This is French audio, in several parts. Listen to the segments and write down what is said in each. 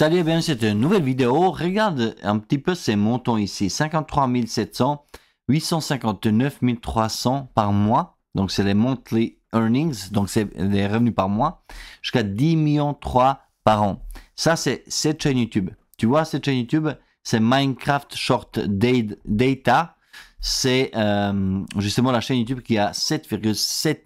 Salut, et bien c'est une nouvelle vidéo. Regarde un petit peu ces montants ici. 53 700, 859 300 par mois. Donc c'est les monthly earnings, donc c'est les revenus par mois. Jusqu'à 10 millions 3 par an. Ça, c'est cette chaîne YouTube. Tu vois, cette chaîne YouTube, c'est Minecraft Short Data. C'est euh, justement la chaîne YouTube qui a 7,7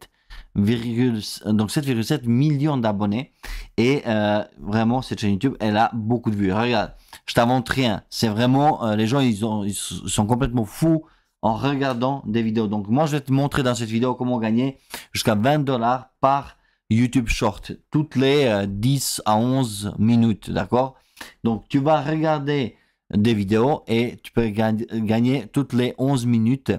donc 7,7 millions d'abonnés. Et euh, vraiment, cette chaîne YouTube, elle a beaucoup de vues. Regarde, je t'invente rien. C'est vraiment, euh, les gens, ils, ont, sont complètement fous en regardant des vidéos. Donc moi, je vais te montrer dans cette vidéo comment gagner jusqu'à 20 dollars par YouTube Short, toutes les 10 euh, à 11 minutes, d'accord Donc tu vas regarder des vidéos et tu peux gagner toutes les 11 minutes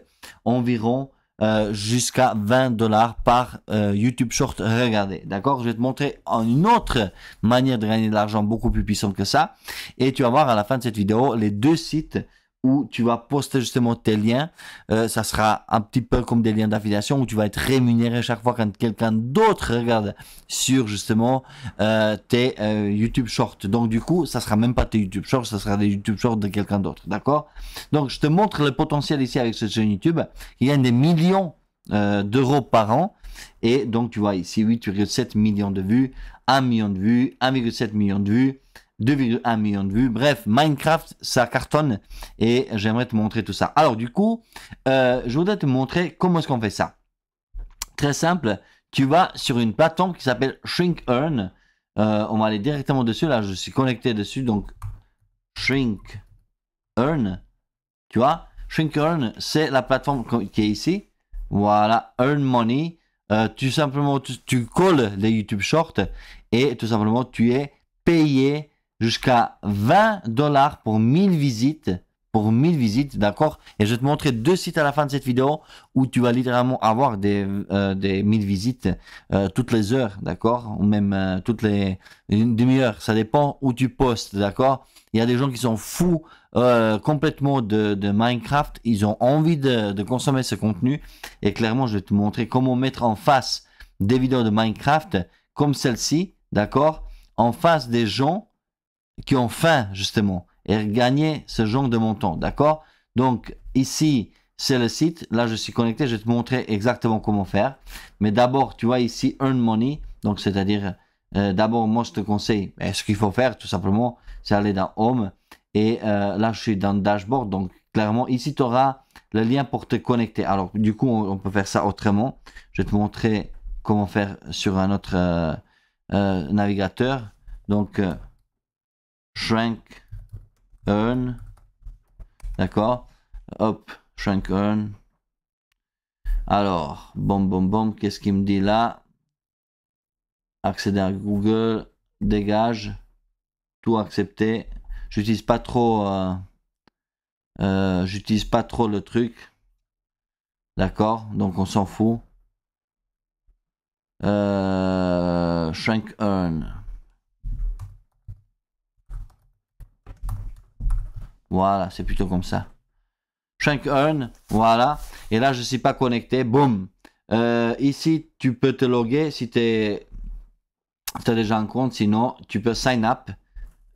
environ euh, jusqu'à 20 dollars par euh, YouTube Short regardez. D'accord Je vais te montrer une autre manière de gagner de l'argent beaucoup plus puissante que ça. Et tu vas voir à la fin de cette vidéo les deux sites où tu vas poster justement tes liens. Euh, ça sera un petit peu comme des liens d'affiliation où tu vas être rémunéré chaque fois quand quelqu'un d'autre regarde sur justement euh, tes euh, YouTube Shorts. Donc du coup, ça sera même pas tes YouTube Shorts, ça sera des YouTube Shorts de quelqu'un d'autre. D'accord Donc je te montre le potentiel ici avec cette chaîne YouTube. Il y a des millions d'euros par an. Et donc tu vois ici oui, tu 7 millions de vues, 1 million de vues, 1,7 million de vues. 2,1 million de vues. Bref, Minecraft, ça cartonne et j'aimerais te montrer tout ça. Alors du coup, euh, je voudrais te montrer comment est-ce qu'on fait ça. Très simple, tu vas sur une plateforme qui s'appelle Shrink Earn. Euh, on va aller directement dessus. Là, je suis connecté dessus, donc Shrink Earn. Tu vois, Shrink Earn, c'est la plateforme qui est ici. Voilà, Earn Money. Euh, tout simplement, tu, tu colles les YouTube Shorts et tout simplement, tu es payé jusqu'à 20 dollars pour 1000 visites. Pour 1000 visites, d'accord Et je vais te montrer deux sites à la fin de cette vidéo où tu vas littéralement avoir des, euh, des 1000 visites euh, toutes les heures, d'accord Ou même euh, toutes les demi-heure, ça dépend où tu postes, d'accord Il y a des gens qui sont fous complètement de, Minecraft, ils ont envie de, de, consommer ce contenu et clairement je vais te montrer comment mettre en face des vidéos de Minecraft comme celle-ci, d'accord En face des gens qui ont faim, justement, et gagner ce genre de montant, d'accord Donc, ici, c'est le site. Là, je suis connecté, je vais te montrer exactement comment faire. Mais d'abord, tu vois ici, Earn Money, donc c'est-à-dire, euh, d'abord, moi, je te conseille, eh, ce qu'il faut faire, tout simplement, c'est aller dans Home, et euh, là, je suis dans Dashboard, donc clairement, ici, tu auras le lien pour te connecter. Alors, du coup, on, peut faire ça autrement. Je vais te montrer comment faire sur un autre euh, navigateur. Donc, shrink earn. D'accord Hop, shrink earn. Alors, bom, bon bon qu'est-ce qu'il me dit là Accéder à Google, dégage, tout accepter. J'utilise pas trop, euh, euh, j'utilise pas trop le truc. D'accord Donc on s'en fout. Euh, shrink earn. Voilà, c'est plutôt comme ça. Shank earn, voilà. Et là, je ne suis pas connecté, boum. Euh, ici, tu peux te loguer si tu as déjà un compte. Sinon, tu peux sign up.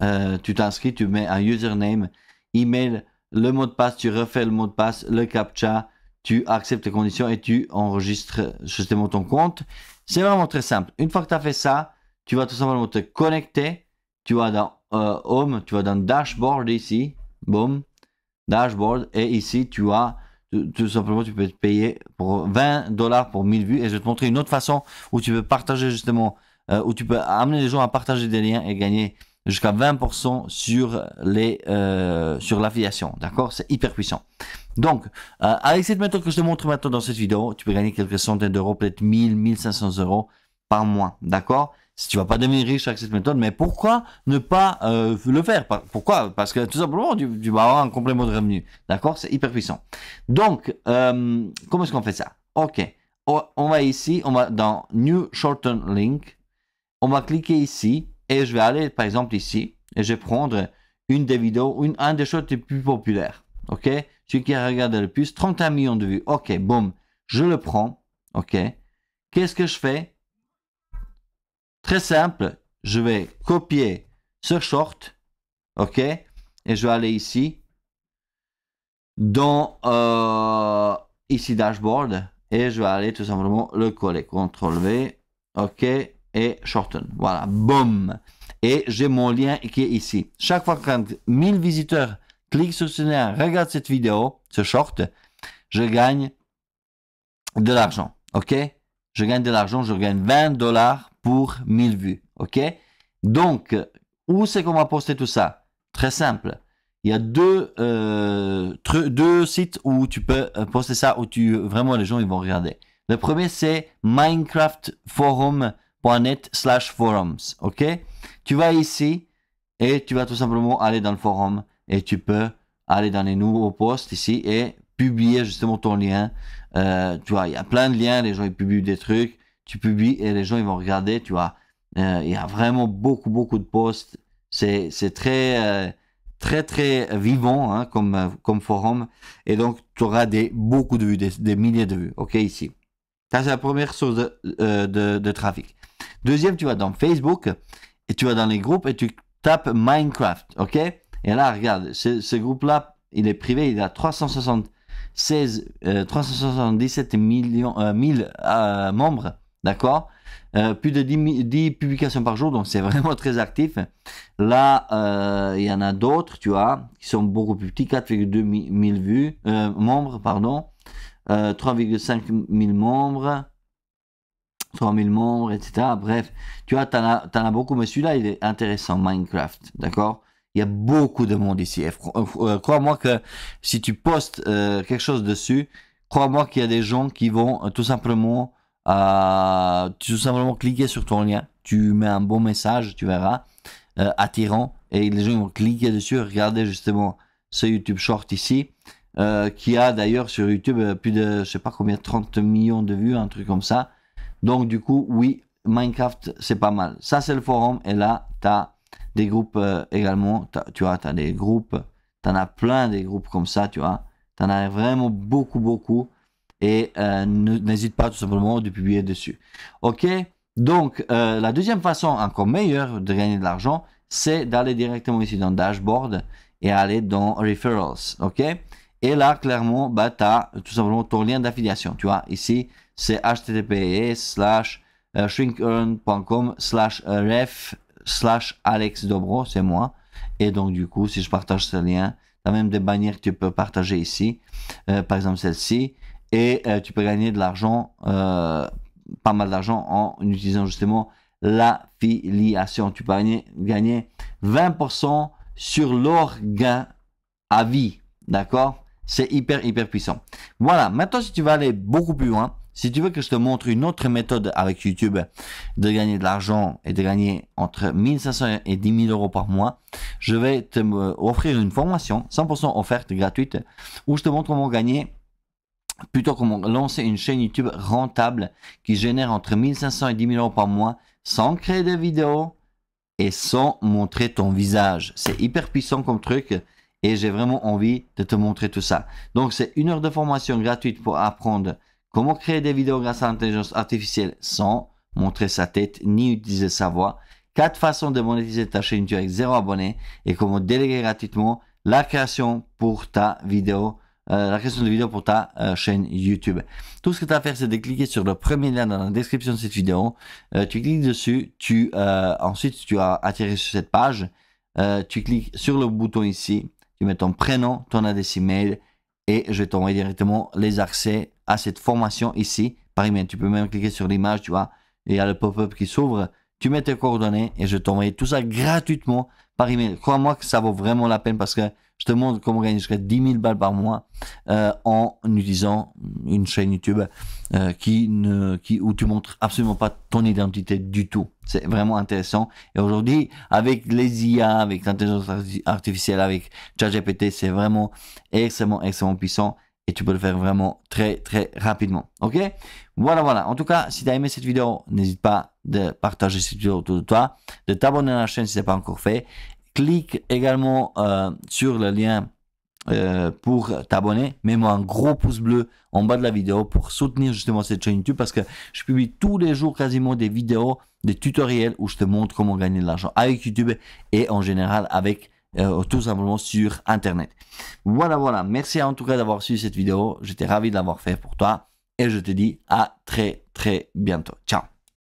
Euh, tu t'inscris, tu mets un username, email, le mot de passe, tu refais le mot de passe, le captcha, tu acceptes les conditions et tu enregistres justement ton compte. C'est vraiment très simple. Une fois que tu as fait ça, tu vas tout simplement te connecter. Tu vas dans euh, Home, tu vas dans Dashboard ici boom dashboard, et ici, tu as tout simplement, tu peux te payer pour 20 dollars pour 1000 vues. Et je vais te montrer une autre façon où tu peux partager justement, euh, où tu peux amener les gens à partager des liens et gagner jusqu'à 20% sur les euh, sur l'affiliation. D'accord C'est hyper puissant. Donc, euh, avec cette méthode que je te montre maintenant dans cette vidéo, tu peux gagner quelques centaines d'euros, peut-être 1000, 1500 euros par mois. D'accord si tu vas pas devenir riche avec cette méthode, mais pourquoi ne pas euh, le faire Pourquoi Parce que tout simplement, tu, vas avoir un complément de revenu. D'accord C'est hyper puissant. Donc, euh, comment est-ce qu'on fait ça Ok. On va ici, on va dans New Shorten Link. On va cliquer ici et je vais aller, par exemple, ici et je vais prendre une des vidéos, une, un des choses les plus populaires. Ok Celui qui a regardé le plus, 31 millions de vues. Ok, boum. Je le prends. Ok Qu'est-ce que je fais Très simple, je vais copier ce short, ok, et je vais aller ici, dans euh, ici dashboard, et je vais aller tout simplement le coller, CTRL V, ok, et shorten, voilà, boum, et j'ai mon lien qui est ici. Chaque fois que 1000 visiteurs cliquent sur ce lien, regardent cette vidéo, ce short, je gagne de l'argent, ok Je gagne de l'argent, je gagne 20 dollars pour 1000 vues. OK Donc, où c'est qu'on va poster tout ça Très simple. Il y a deux, euh, sites où tu peux euh, poster ça, où tu vraiment les gens ils vont regarder. Le premier c'est minecraftforum.net slash forums. Ok Tu vas ici et tu vas tout simplement aller dans le forum et tu peux aller dans les nouveaux posts ici et publier justement ton lien. Euh, tu vois, il y a plein de liens, les gens ils publient des trucs tu publies et les gens ils vont regarder, tu vois. Euh, il y a vraiment beaucoup, beaucoup de posts. C'est, c'est très, euh, très, très vivant hein, comme, euh, comme forum. Et donc, tu auras des, beaucoup de vues, des, milliers de vues, OK, ici. Ça, c'est la première source de, de, trafic. Deuxième, tu vas dans Facebook et tu vas dans les groupes et tu tapes Minecraft, OK Et là, regarde, ce, groupe-là, il est privé, il a 377 millions, 1000 000 membres. D'accord euh, Plus de 10, publications par jour, donc c'est vraiment très actif. Là, euh, il y en a d'autres, tu vois, qui sont beaucoup plus petits, 4,2 000 vues, euh, membres, pardon, 3,5 000 membres, 3 000 membres, etc. Bref, tu vois, t'en as, en as beaucoup, mais celui-là, il est intéressant, Minecraft, d'accord il y a beaucoup de monde ici. Crois-moi que si tu postes quelque chose dessus, crois-moi qu'il y a des gens qui vont tout simplement euh, tu tout simplement cliquer sur ton lien, tu mets un bon message, tu verras, euh, attirant, et les gens vont cliquer dessus, regarder justement ce YouTube Short ici, euh, qui a d'ailleurs sur YouTube plus de, je sais pas combien, 30 millions de vues, un truc comme ça. Donc du coup, oui, Minecraft, c'est pas mal. Ça, c'est le forum, et là, tu as des groupes également, tu vois, tu as des groupes, tu en as plein des groupes comme ça, tu vois, tu en as vraiment beaucoup, beaucoup et euh, n'hésite pas tout simplement de publier dessus. Ok Donc, euh, la deuxième façon encore meilleure de gagner de l'argent, c'est d'aller directement ici dans Dashboard et aller dans Referrals. Ok Et là, clairement, bah, tu as tout simplement ton lien d'affiliation. Tu vois, ici, c'est https slash euh, shrinkearn.com slash ref slash Alex Dobro, c'est moi. Et donc, du coup, si je partage ce lien, tu as même des bannières que tu peux partager ici. par exemple, celle-ci et euh, tu peux gagner de l'argent, euh, pas mal d'argent en utilisant justement la filiation. Tu peux gagner, 20% sur leur gain à vie. D'accord C'est hyper, hyper puissant. Voilà, maintenant si tu veux aller beaucoup plus loin, si tu veux que je te montre une autre méthode avec YouTube de gagner de l'argent et de gagner entre 1500 et 10 000 euros par mois, je vais te offrir une formation 100% offerte gratuite où je te montre comment gagner plutôt comment lancer une chaîne YouTube rentable qui génère entre 1500 et 10 000 euros par mois sans créer de vidéos et sans montrer ton visage. C'est hyper puissant comme truc et j'ai vraiment envie de te montrer tout ça. Donc c'est une heure de formation gratuite pour apprendre comment créer des vidéos grâce à l'intelligence artificielle sans montrer sa tête ni utiliser sa voix. Quatre façons de monétiser ta chaîne YouTube avec zéro abonné et comment déléguer gratuitement la création pour ta vidéo euh, la question de vidéo pour ta euh, chaîne YouTube. Tout ce que tu as à faire, c'est de cliquer sur le premier lien dans la description de cette vidéo. Euh, tu cliques dessus, tu ensuite tu as attiré sur cette page. tu cliques sur le bouton ici, tu mets ton prénom, ton adresse email et je vais directement les accès à cette formation ici par email. Tu peux même cliquer sur l'image, tu vois, et il y a le pop-up qui s'ouvre tu mets tes coordonnées et je t'envoie tout ça gratuitement par email. Crois-moi que ça vaut vraiment la peine parce que je te montre comment gagner jusqu'à 10 000 balles par mois euh, en utilisant une chaîne YouTube euh, qui ne, qui, où tu montres absolument pas ton identité du tout. C'est vraiment intéressant. Et aujourd'hui, avec les IA, avec l'intelligence artificielle, avec ChatGPT, c'est vraiment extrêmement, extrêmement puissant et tu peux le faire vraiment très très rapidement. Ok Voilà, voilà. En tout cas, si tu as aimé cette vidéo, n'hésite pas de partager cette vidéo autour de toi, de t'abonner à la chaîne si ce n'est pas encore fait. Clique également euh, sur le lien euh, pour t'abonner. Mets-moi un gros pouce bleu en bas de la vidéo pour soutenir justement cette chaîne YouTube parce que je publie tous les jours quasiment des vidéos, des tutoriels où je te montre comment gagner de l'argent avec YouTube et en général avec euh, tout simplement sur Internet. Voilà, voilà. Merci en tout cas d'avoir suivi cette vidéo. J'étais ravi de l'avoir fait pour toi. Et je te dis à très, très bientôt. Ciao.